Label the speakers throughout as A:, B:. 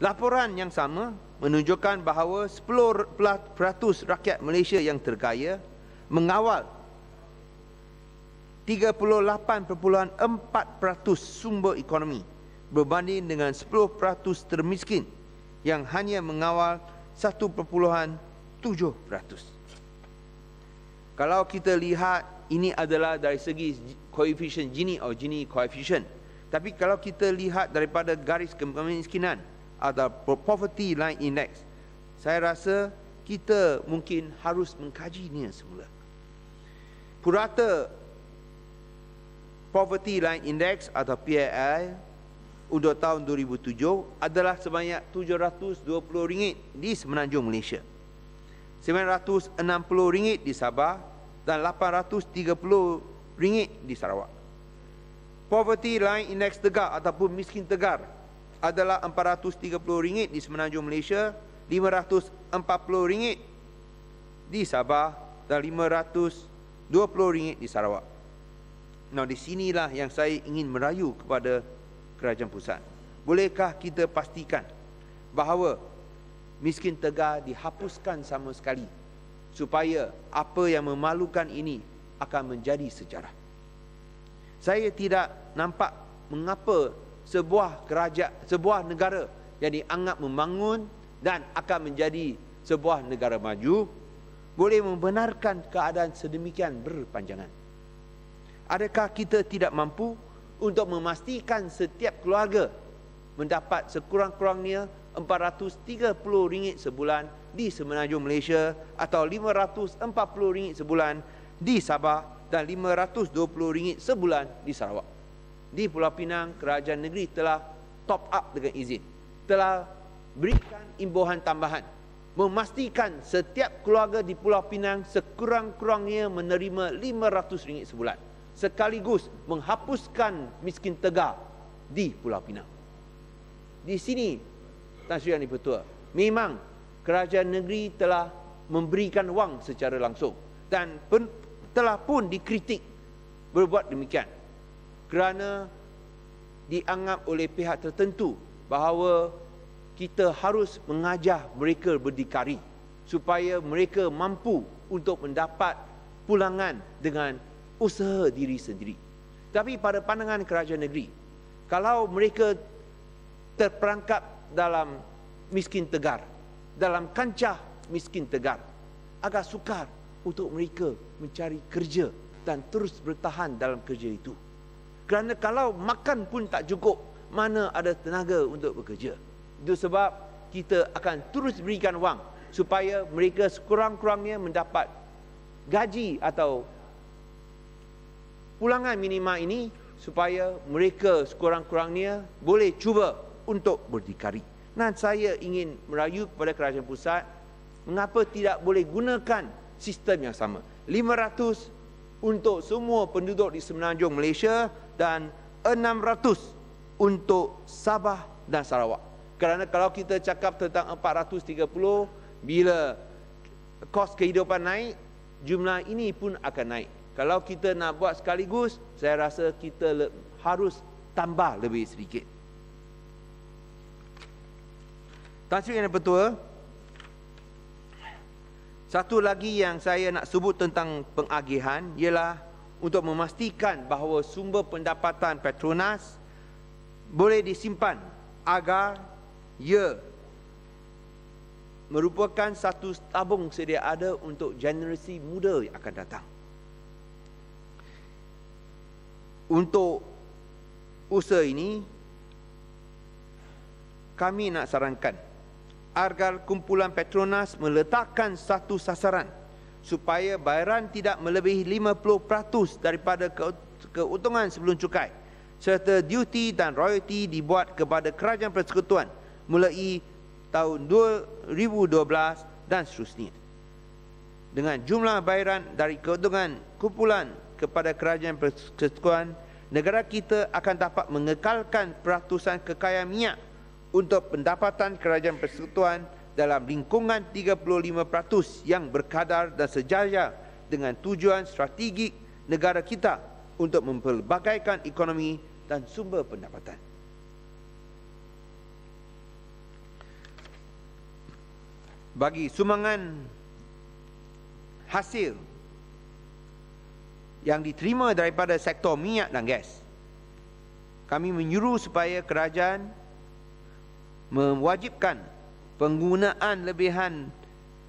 A: Laporan yang sama menunjukkan bahawa 10% rakyat Malaysia yang terkaya mengawal 38.4% sumber ekonomi berbanding dengan 10% termiskin yang hanya mengawal 1.7%. Kalau kita lihat ini adalah dari segi koefisien Gini atau Gini koefisien. Tapi kalau kita lihat daripada garis kemiskinan, atau poverty line index saya rasa kita mungkin harus mengkaji mengkajinya semula purata poverty line index atau PLI untuk tahun 2007 adalah sebanyak 720 ringgit di Semenanjung Malaysia 960 ringgit di Sabah dan 830 ringgit di Sarawak Poverty Line Index Tegar ataupun Miskin Tegar adalah RM430 di Semenanjung Malaysia, RM540 di Sabah dan RM520 di Sarawak. Nah, di sinilah yang saya ingin merayu kepada kerajaan pusat. Bolehkah kita pastikan bahawa miskin tegar dihapuskan sama sekali supaya apa yang memalukan ini akan menjadi sejarah. Saya tidak nampak mengapa sebuah kerajaan sebuah negara yang dianggap membangun dan akan menjadi sebuah negara maju boleh membenarkan keadaan sedemikian berpanjangan adakah kita tidak mampu untuk memastikan setiap keluarga mendapat sekurang-kurangnya RM430 sebulan di semenanjung Malaysia atau RM540 sebulan di Sabah dan RM520 sebulan di Sarawak di Pulau Pinang, kerajaan negeri telah top up dengan izin. Telah berikan imbuhan tambahan. Memastikan setiap keluarga di Pulau Pinang sekurang-kurangnya menerima RM500 sebulan. Sekaligus menghapuskan miskin tegak di Pulau Pinang. Di sini, Tan Sri Yang Dipertua, memang kerajaan negeri telah memberikan wang secara langsung. Dan telah pun dikritik berbuat demikian kerana dianggap oleh pihak tertentu bahawa kita harus mengajar mereka berdikari supaya mereka mampu untuk mendapat pulangan dengan usaha diri sendiri. Tapi pada pandangan kerajaan negeri, kalau mereka terperangkap dalam miskin tegar, dalam kancah miskin tegar, agak sukar untuk mereka mencari kerja dan terus bertahan dalam kerja itu. Kerana kalau makan pun tak cukup, mana ada tenaga untuk bekerja. Itu sebab kita akan terus berikan wang supaya mereka sekurang-kurangnya mendapat gaji atau pulangan minima ini supaya mereka sekurang-kurangnya boleh cuba untuk berdikari. Dan saya ingin merayu kepada kerajaan pusat mengapa tidak boleh gunakan sistem yang sama. 500 untuk semua penduduk di Semenanjung Malaysia dan 600 untuk Sabah dan Sarawak. Kerana kalau kita cakap tentang 430, bila kos kehidupan naik, jumlah ini pun akan naik. Kalau kita nak buat sekaligus, saya rasa kita harus tambah lebih sedikit. Tansi yang betul, satu lagi yang saya nak sebut tentang pengagihan ialah untuk memastikan bahawa sumber pendapatan Petronas boleh disimpan agar ia merupakan satu tabung sedia ada untuk generasi muda yang akan datang. Untuk usaha ini, kami nak sarankan agar kumpulan Petronas meletakkan satu sasaran – supaya bayaran tidak melebihi 50% daripada keuntungan sebelum cukai serta duty dan royalty dibuat kepada kerajaan persekutuan mulai tahun 2012 dan seterusnya dengan jumlah bayaran dari keuntungan kumpulan kepada kerajaan persekutuan negara kita akan dapat mengekalkan peratusan kekayaan minyak untuk pendapatan kerajaan persekutuan dalam lingkungan 35% yang berkadar dan sejajar dengan tujuan strategik negara kita untuk mempelbagaikan ekonomi dan sumber pendapatan. Bagi sumbangan hasil yang diterima daripada sektor minyak dan gas, kami menyuruh supaya kerajaan mewajibkan penggunaan lebihan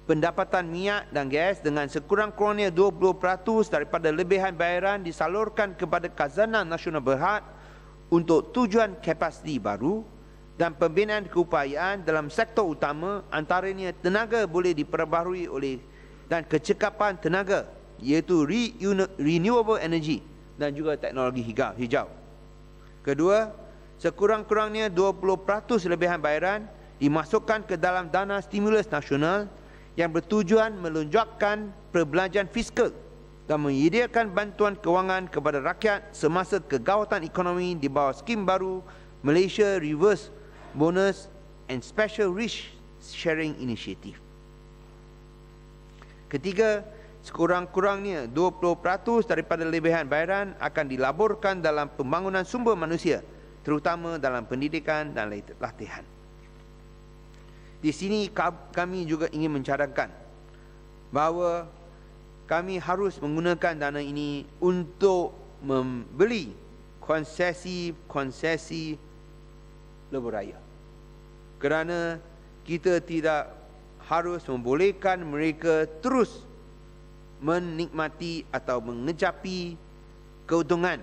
A: pendapatan minyak dan gas dengan sekurang-kurangnya 20% daripada lebihan bayaran disalurkan kepada Kazanah Nasional Berhad untuk tujuan kapasiti baru dan pembinaan keupayaan dalam sektor utama antaranya tenaga boleh diperbaharui oleh dan kecekapan tenaga iaitu re renewable energy dan juga teknologi hijau. Kedua, sekurang-kurangnya 20% lebihan bayaran dimasukkan ke dalam dana stimulus nasional yang bertujuan melonjakkan perbelanjaan fiskal dan menyediakan bantuan kewangan kepada rakyat semasa kegawatan ekonomi di bawah skim baru Malaysia Reverse Bonus and Special Rich Sharing Initiative. Ketiga, sekurang-kurangnya 20% daripada lebihan bayaran akan dilaburkan dalam pembangunan sumber manusia terutama dalam pendidikan dan latihan. Di sini kami juga ingin mencadangkan bahawa kami harus menggunakan dana ini untuk membeli konsesi-konsesi lebuh raya. Kerana kita tidak harus membolehkan mereka terus menikmati atau mengecapi keuntungan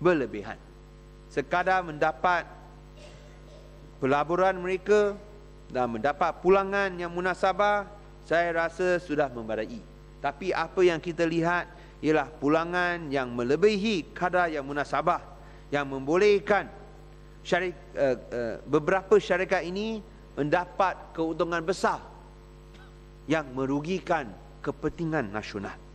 A: berlebihan. Sekadar mendapat pelaburan mereka dan mendapat pulangan yang munasabah saya rasa sudah membaraki tapi apa yang kita lihat ialah pulangan yang melebihi kadar yang munasabah yang membolehkan syarik, uh, eh, uh, eh, beberapa syarikat ini mendapat keuntungan besar yang merugikan kepentingan nasional